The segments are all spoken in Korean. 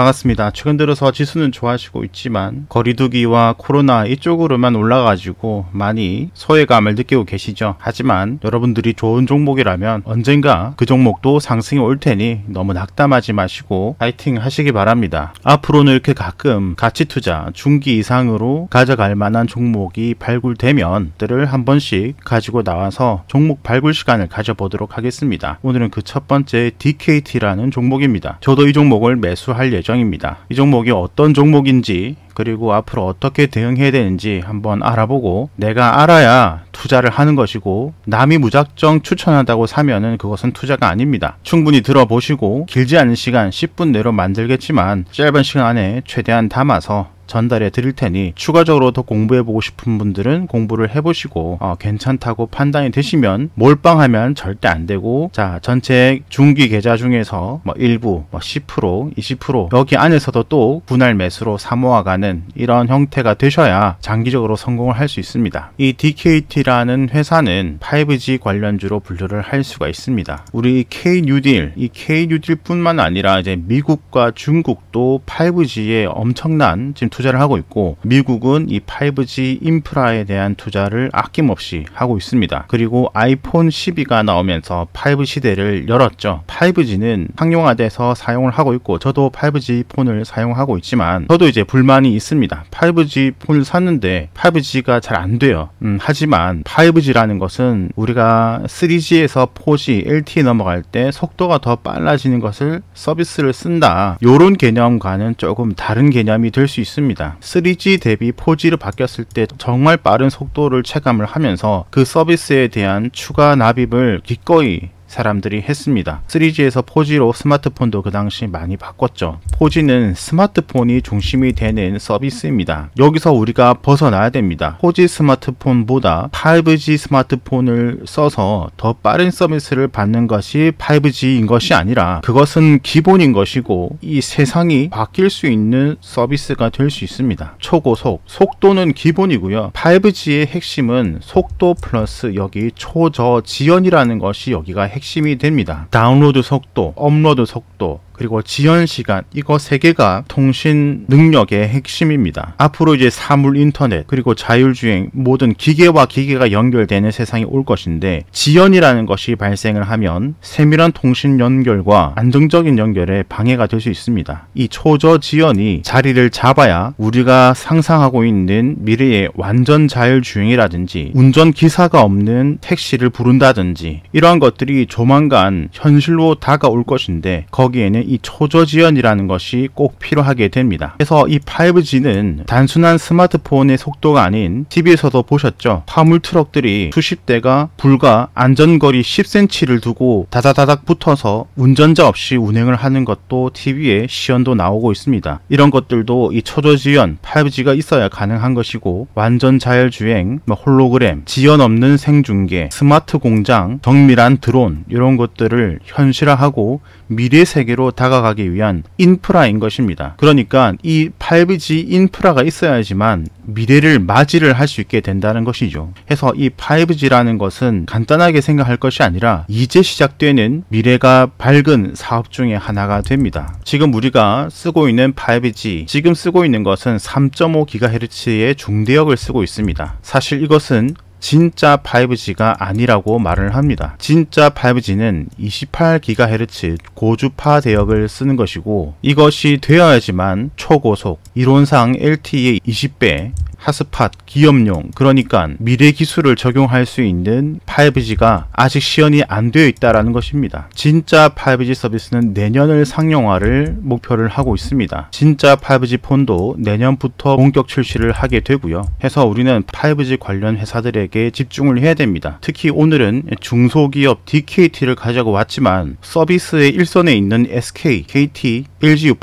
반갑습니다. 최근 들어서 지수는 좋아지고 있지만 거리두기와 코로나 이쪽으로만 올라가지고 많이 소외감을 느끼고 계시죠. 하지만 여러분들이 좋은 종목이라면 언젠가 그 종목도 상승이 올 테니 너무 낙담하지 마시고 파이팅 하시기 바랍니다. 앞으로는 이렇게 가끔 가치 투자 중기 이상으로 가져갈 만한 종목이 발굴되면 들을 한 번씩 가지고 나와서 종목 발굴 시간을 가져보도록 하겠습니다. 오늘은 그 첫 번째 DKT라는 종목입니다. 저도 이 종목을 매수할 예정 예정입니다. 이 종목이 어떤 종목인지 그리고 앞으로 어떻게 대응해야 되는지 한번 알아보고 내가 알아야 투자를 하는 것이고 남이 무작정 추천한다고 사면은 그것은 투자가 아닙니다. 충분히 들어보시고 길지 않은 시간 10분 내로 만들겠지만 짧은 시간 안에 최대한 담아서 전달해 드릴 테니 추가적으로 더 공부해 보고 싶은 분들은 공부를 해보시고 어, 괜찮다고 판단이 되시면 몰빵하면 절대 안 되고 자 전체 중기 계좌 중에서 뭐 일부 뭐10% 20% 여기 안에서도 또 분할 매수로 사모아가는 이런 형태가 되셔야 장기적으로 성공을 할 수 있습니다. 이 DKT라는 회사는 5G 관련주로 분류를 할 수가 있습니다. 우리 k n e d 이 k n e 뿐만 아니라 이제 미국과 중국도 5G에 엄청난 지금 투자를 하고 있고 미국은 이 5G 인프라에 대한 투자를 아낌없이 하고 있습니다. 그리고 아이폰 12가 나오면서 5 g 시대를 열었죠. 5G는 상용화돼서 사용을 하고 있고 저도 5G 폰을 사용하고 있지만 저도 이제 불만이 있습니다. 5G 폰을 샀는데 5G가 잘 안 돼요. 음, 하지만 5G라는 것은 우리가 3G에서 4G, LTE 넘어갈 때 속도가 더 빨라지는 것을 서비스를 쓴다. 이런 개념과는 조금 다른 개념이 될 수 있습니다. 합니다. 3G 대비 4G로 바뀌었을 때 정말 빠른 속도를 체감을 하면서 그 서비스에 대한 추가 납입을 기꺼이 사람들이 했습니다. 3G에서 4G로 스마트폰도 그 당시 많이 바꿨죠. 4G는 스마트폰이 중심이 되는 서비스입니다. 여기서 우리가 벗어나야 됩니다. 4G 스마트폰보다 5G 스마트폰을 써서 더 빠른 서비스를 받는 것이 5G인 것이 아니라 그것은 기본인 것이고 이 세상이 바뀔 수 있는 서비스가 될 수 있습니다. 초고속, 속도는 기본이고요. 5G의 핵심은 속도 플러스 여기 초저 지연이라는 것이 여기가 핵 핵심이 됩니다. 다운로드 속도, 업로드 속도, 그리고 지연 시간 이거 세 개가 통신 능력의 핵심입니다. 앞으로 이제 사물 인터넷 그리고 자율주행 모든 기계와 기계가 연결되는 세상이 올 것인데 지연이라는 것이 발생을 하면 세밀한 통신 연결과 안정적인 연결에 방해가 될 수 있습니다. 이 초저 지연이 자리를 잡아야 우리가 상상하고 있는 미래의 완전 자율주행이라든지 운전 기사가 없는 택시를 부른다든지 이러한 것들이 조만간 현실로 다가올 것인데 거기에는 이 초저 지연이라는 것이 꼭 필요하게 됩니다. 그래서 이 5G는 단순한 스마트폰의 속도가 아닌 TV에서도 보셨죠. 화물 트럭들이 수십 대가 불과 안전거리 10cm를 두고 다다다닥 붙어서 운전자 없이 운행을 하는 것도 TV에 시연도 나오고 있습니다. 이런 것들도 이 초저 지연 5G가 있어야 가능한 것이고 완전 자율주행, 뭐 홀로그램, 지연 없는 생중계, 스마트 공장, 정밀한 드론 이런 것들을 현실화하고 미래 세계로 다가가기 위한 인프라인 것입니다. 그러니까 이 5G 인프라가 있어야지만 미래를 맞이를 할 수 있게 된다는 것이죠. 해서 이 5G라는 것은 간단하게 생각할 것이 아니라 이제 시작되는 미래가 밝은 사업 중에 하나가 됩니다. 지금 우리가 쓰고 있는 5G, 지금 쓰고 있는 것은 3.5GHz의 중대역을 쓰고 있습니다. 사실 이것은 진짜 5G가 아니라고 말을 합니다. 진짜 5G는 28GHz 고주파 대역을 쓰는 것이고 이것이 되어야지만 초고속, 이론상 LTE의 20배, 핫스팟, 기업용, 그러니까 미래 기술을 적용할 수 있는 5G가 아직 시연이 안 되어 있다라는 것입니다. 진짜 5G 서비스는 내년을 상용화를 목표를 하고 있습니다. 진짜 5G 폰도 내년부터 본격 출시를 하게 되고요. 해서 우리는 5G 관련 회사들에게 집중을 해야 됩니다. 특히 오늘은 중소기업 DKT를 가지고 왔지만 서비스의 일선에 있는 SK, KT, LG U+,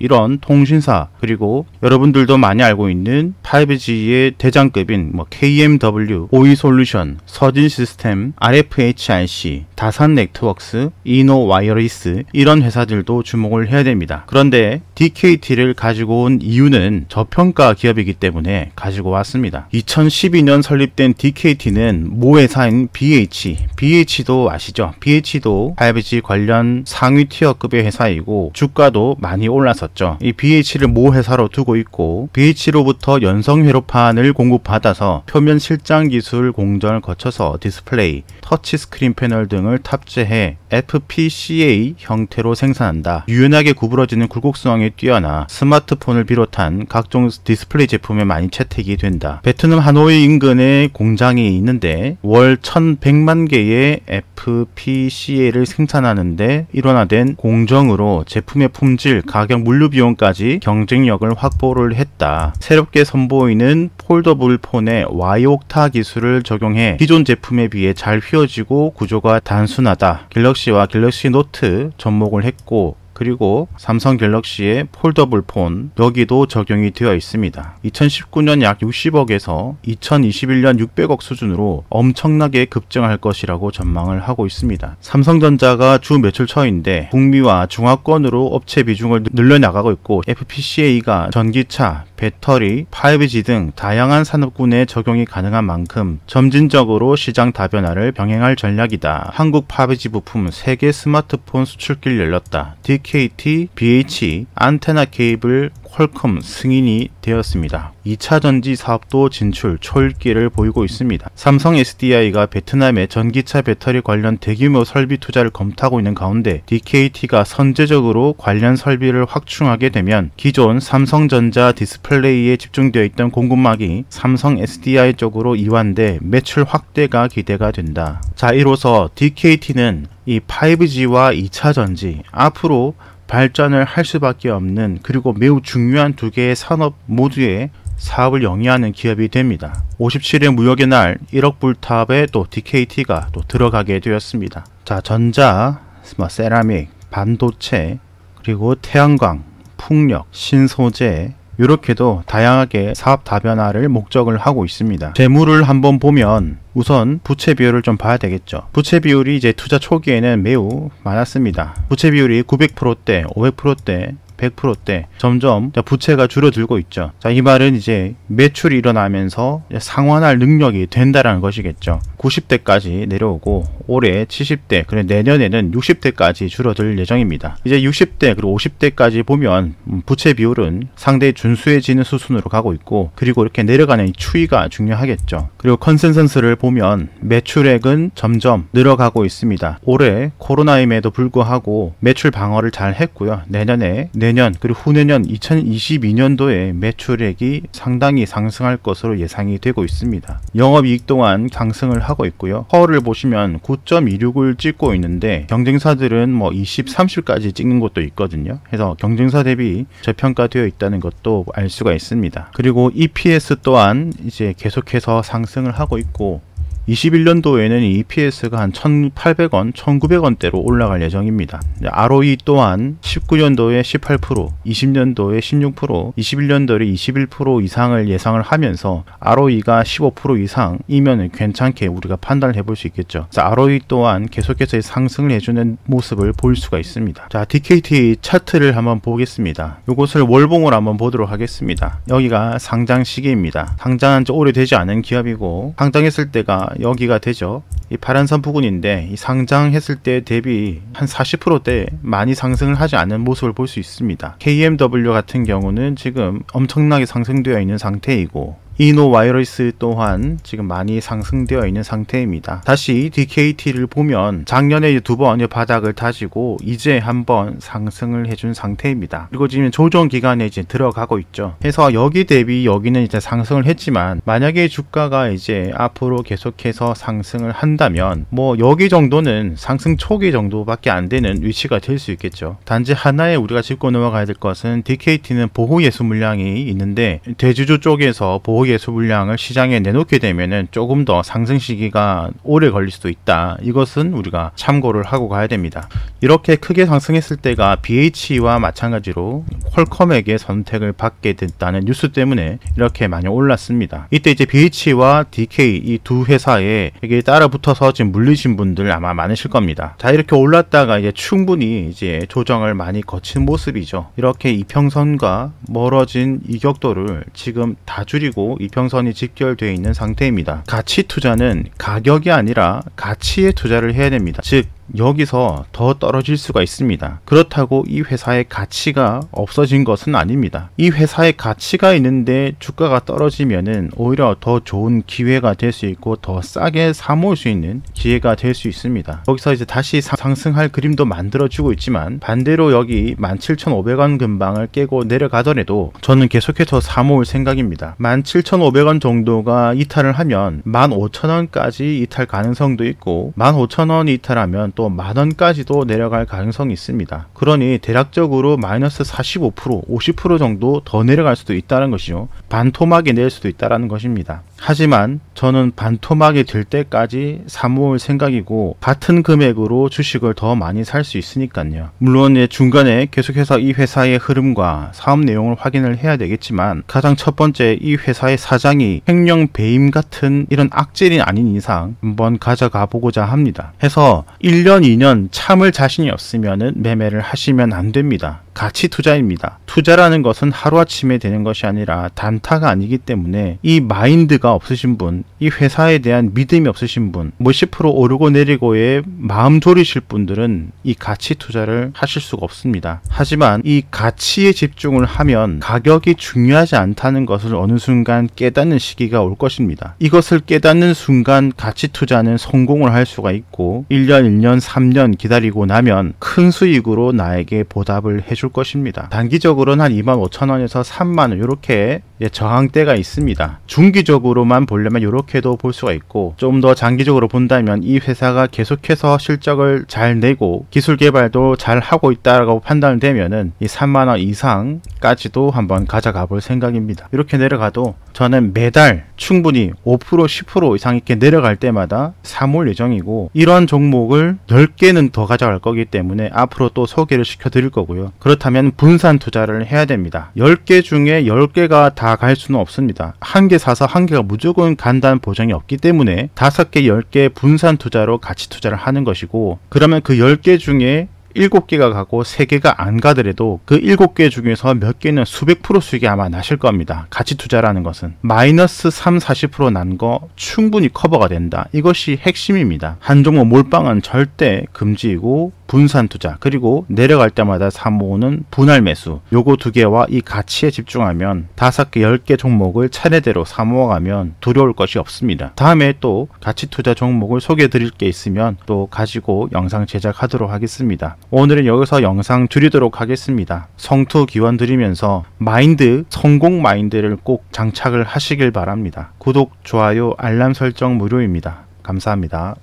이런 통신사 그리고 여러분들도 많이 알고 있는 5G LG의 대장급인 뭐 KMW, 오이솔루션, 서진시스템, RFHIC, 다산네트웍스, 이노와이어리스 이런 회사들도 주목을 해야 됩니다. 그런데 DKT를 가지고 온 이유는 저평가 기업이기 때문에 가지고 왔습니다. 2012년 설립된 DKT는 모회사인 BH, BH도 아시죠? BH도 5G 관련 상위 티어급의 회사이고 주가도 많이 올랐었죠. 이 BH를 모 회사로 두고 있고 BH로부터 연성회 회로판을 공급받아서 표면 실장 기술 공전을 거쳐서 디스플레이, 터치스크린 패널 등을 탑재해 FPCA 형태로 생산한다. 유연하게 구부러지는 굴곡성에 뛰어나 스마트폰을 비롯한 각종 디스플레이 제품에 많이 채택이 된다. 베트남 하노이 인근에 공장이 있는데 월 1100만 개의 FPCA를 생산하는데 일원화된 공정으로 제품의 품질, 가격, 물류 비용까지 경쟁력을 확보를 했다. 새롭게 선보이는 있는 폴더블 폰에 와이옥타 기술을 적용해 기존 제품에 비해 잘 휘어지고 구조가 단순하다. 갤럭시와 갤럭시 노트 접목을 했고 그리고 삼성 갤럭시의 폴더블 폰 여기도 적용이 되어 있습니다. 2019년 약 60억에서 2021년 600억 수준으로 엄청나게 급증할 것이라고 전망을 하고 있습니다. 삼성전자가 주 매출처인데 북미와 중화권으로 업체 비중을 늘려나가고 있고 FPCA가 전기차, 배터리, 5G 등 다양한 산업군에 적용이 가능한 만큼 점진적으로 시장 다변화를 병행할 전략이다. 한국 5G 부품 세계 스마트폰 수출길 열렸다. DKT, BH, 안테나 케이블, 헐컴 승인이 되었습니다. 2차 전지 사업도 진출 초읽기를 보이고 있습니다. 삼성 SDI가 베트남의 전기차 배터리 관련 대규모 설비 투자를 검토하고 있는 가운데 DKT가 선제적으로 관련 설비를 확충하게 되면 기존 삼성전자 디스플레이에 집중되어 있던 공급망이 삼성 SDI 쪽으로 이완돼 매출 확대가 기대가 된다. 자 이로써 DKT는 이 5G와 2차 전지 앞으로 발전을 할 수밖에 없는 그리고 매우 중요한 두 개의 산업 모두에 사업을 영위하는 기업이 됩니다. 57일 무역의 날 1억 불탑에 또 DKT가 또 들어가게 되었습니다. 자, 전자, 뭐 세라믹, 반도체, 그리고 태양광, 풍력, 신소재, 이렇게도 다양하게 사업 다변화를 목적을 하고 있습니다. 재물을 한번 보면 우선 부채 비율을 좀 봐야 되겠죠. 부채 비율이 이제 투자 초기에는 매우 많았습니다. 부채 비율이 900%대, 500%대 100%대 점점 부채가 줄어들고 있죠. 자, 이 말은 이제 매출이 일어나면서 상환할 능력이 된다라는 것이겠죠. 90대까지 내려오고 올해 70대 그리고 내년에는 60대까지 줄어들 예정입니다. 이제 60대 그리고 50대까지 보면 음, 부채 비율은 상대히 준수해지는 수순으로 가고 있고 그리고 이렇게 내려가는 추이가 중요하겠죠. 그리고 컨센서스를 보면 매출액은 점점 늘어가고 있습니다. 올해 코로나임에도 불구하고 매출 방어를 잘 했고요. 내년에 내 내년 그리고 후내년 2022년도에 매출액이 상당히 상승할 것으로 예상이 되고 있습니다. 영업이익 동안 상승을 하고 있고요. 허를 보시면 9.26을 찍고 있는데 경쟁사들은 뭐 20, 30까지 찍는 것도 있거든요. 그래서 경쟁사 대비 저평가되어 있다는 것도 알 수가 있습니다. 그리고 EPS 또한 이제 계속해서 상승을 하고 있고 21년도에는 EPS가 한 1800원, 1900원대로 올라갈 예정입니다. ROE 또한 19년도에 18%, 20년도에 16%, 21년도에 21% 이상을 예상을 하면서 ROE가 15% 이상이면 괜찮게 우리가 판단을 해볼 수 있겠죠. ROE 또한 계속해서 상승을 해주는 모습을 볼 수가 있습니다. 자, DKT 차트를 한번 보겠습니다. 이것을 월봉으로 한번 보도록 하겠습니다. 여기가 상장 시기입니다. 상장한 지 오래되지 않은 기업이고 상장했을 때가 여기가 되죠. 이 파란 선부근인데 이 상장했을 때 대비 한 40%대 많이 상승을 하지 않은 모습을 볼 수 있습니다. KMW 같은 경우는 지금 엄청나게 상승되어 있는 상태이고 이노바이러스 또한 지금 많이 상승되어 있는 상태입니다. 다시 DKT를 보면 작년에 두 번 바닥을 다지고 이제 한번 상승을 해준 상태입니다. 그리고 지금 조정 기간에 이제 들어가고 있죠. 해서 여기 대비 여기는 이제 상승을 했지만 만약에 주가가 이제 앞으로 계속해서 상승을 한다면 뭐 여기 정도는 상승 초기 정도밖에 안 되는 위치가 될 수 있겠죠. 단지 하나에 우리가 짚고 넘어가야 될 것은 DKT는 보호 예수 물량이 있는데 대주주 쪽에서 보호 오개수 물량을 시장에 내놓게 되면은 조금 더 상승 시기가 오래 걸릴 수도 있다. 이것은 우리가 참고를 하고 가야 됩니다. 이렇게 크게 상승했을 때가 BH와 마찬가지로 퀄컴에게 선택을 받게 됐다는 뉴스 때문에 이렇게 많이 올랐습니다. 이때 이제 BH와 DK 이 두 회사에 이게 따라 붙어서 지금 물리신 분들 아마 많으실 겁니다. 자 이렇게 올랐다가 이제 충분히 이제 조정을 많이 거친 모습이죠. 이렇게 이평선과 멀어진 이격도를 지금 다 줄이고 이평선이 직결되어 있는 상태입니다. 가치 투자는 가격이 아니라 가치에 투자를 해야 됩니다. 즉 여기서 더 떨어질 수가 있습니다. 그렇다고 이 회사의 가치가 없어진 것은 아닙니다. 이 회사의 가치가 있는데 주가가 떨어지면은 오히려 더 좋은 기회가 될 수 있고 더 싸게 사모을 수 있는 기회가 될 수 있습니다. 여기서 이제 다시 상승할 그림도 만들어주고 있지만 반대로 여기 17,500원 근방을 깨고 내려가더라도 저는 계속해서 사모을 생각입니다. 17,500원 정도가 이탈을 하면 15,000원까지 이탈 가능성도 있고 15,000원 이탈하면 또또 만원까지도 내려갈 가능성이 있습니다. 그러니 대략적으로 마이너스 45% 50% 정도 더 내려갈 수도 있다는 것이죠. 반토막이 낼 수도 있다는 것입니다. 하지만 저는 반토막이 될 때까지 사모을 생각이고 같은 금액으로 주식을 더 많이 살 수 있으니까요. 물론 중간에 계속해서 이 회사의 흐름과 사업 내용을 확인을 해야 되겠지만 가장 첫 번째 이 회사의 사장이 횡령 배임 같은 이런 악질이 아닌 이상 한번 가져가 보고자 합니다. 해서 1년 2년 참을 자신이 없으면 매매를 하시면 안 됩니다. 가치 투자입니다. 투자라는 것은 하루아침에 되는 것이 아니라 단타가 아니기 때문에 이 마인드가 없으신 분, 이 회사에 대한 믿음이 없으신 분, 뭐 10% 오르고 내리고에 마음 졸이실 분들은 이 가치 투자를 하실 수가 없습니다. 하지만 이 가치에 집중을 하면 가격이 중요하지 않다는 것을 어느 순간 깨닫는 시기가 올 것입니다. 이것을 깨닫는 순간 가치 투자는 성공을 할 수가 있고 1년, 1년, 3년 기다리고 나면 큰 수익으로 나에게 보답을 해줍니다. 줄 것입니다. 단기적으로는 한 25,000원에서 3만원 이렇게 예, 저항대가 있습니다. 중기적으로만 보려면 이렇게도 볼 수가 있고 좀 더 장기적으로 본다면 이 회사가 계속해서 실적을 잘 내고 기술 개발도 잘 하고 있다고 판단되면이 3만원 이상까지도 한번 가져가 볼 생각입니다. 이렇게 내려가도 저는 매달 충분히 5% 10% 이상 이렇게 내려갈 때마다 사물 예정이고 이런 종목을 넓게는더 가져갈 거기 때문에 앞으로 또 소개를 시켜드릴 거고요. 그렇다면 분산 투자를 해야 됩니다. 10개 중에 10개가 다 갈 수는 없습니다. 한 개 사서 한 개가 무조건 간다는 보장이 없기 때문에 5개, 10개 분산 투자로 같이 투자를 하는 것이고 그러면 그 10개 중에 7개가 가고 3개가 안 가더라도 그 7개 중에서 몇 개는 수백 프로 수익이 아마 나실 겁니다. 같이 투자라는 것은. 마이너스 3, 40%난 거 충분히 커버가 된다. 이것이 핵심입니다. 한 종목 몰빵은 절대 금지이고 분산 투자 그리고 내려갈 때마다 사모으는 분할 매수 요거 두 개와 이 가치에 집중하면 다섯 개, 열 개 종목을 차례대로 사모아가면 두려울 것이 없습니다. 다음에 또 가치 투자 종목을 소개해 드릴 게 있으면 또 가지고 영상 제작하도록 하겠습니다. 오늘은 여기서 영상 줄이도록 하겠습니다. 성투 기원 드리면서 마인드, 성공 마인드를 꼭 장착을 하시길 바랍니다. 구독, 좋아요, 알람 설정 무료입니다. 감사합니다.